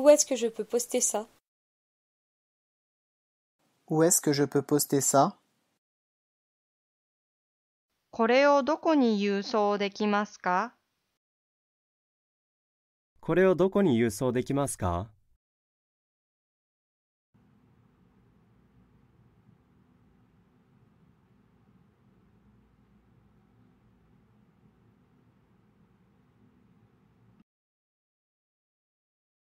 Où est-ce que je peux poster ça Où est-ce que je peux poster ça これをどこに郵送できますかこれをどこに郵送できますか